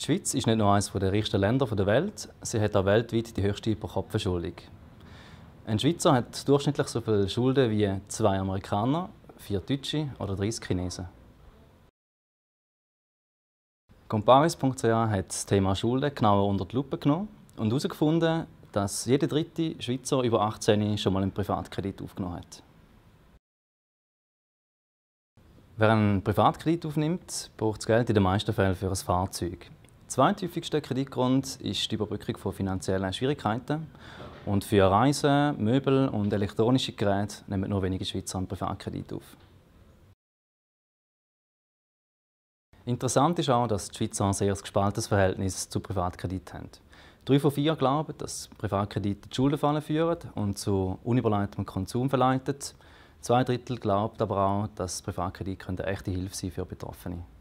Die Schweiz ist nicht nur eines der reichsten Länder der Welt, sie hat auch weltweit die höchste Pro-Kopf-Verschuldung. Ein Schweizer hat durchschnittlich so viele Schulden wie zwei Amerikaner, vier Deutsche oder 30 Chinesen. Comparis.ch hat das Thema Schulden genauer unter die Lupe genommen und herausgefunden, dass jeder dritte Schweizer über 18 schon mal einen Privatkredit aufgenommen hat. Wer einen Privatkredit aufnimmt, braucht das Geld in den meisten Fällen für ein Fahrzeug zweite häufigste Kreditgrund ist die Überbrückung von finanziellen Schwierigkeiten. Und für Reisen, Möbel und elektronische Geräte nehmen nur wenige Schweizer einen Privatkredit auf. Interessant ist auch, dass die Schweizer ein sehr gespaltenes Verhältnis zu Privatkrediten haben. Drei von vier glauben, dass Privatkredite die Schuldenfalle führen und zu unüberleitetem Konsum verleiten. Zwei Drittel glauben aber auch, dass Privatkredite eine echte Hilfe sein für Betroffene sein sind.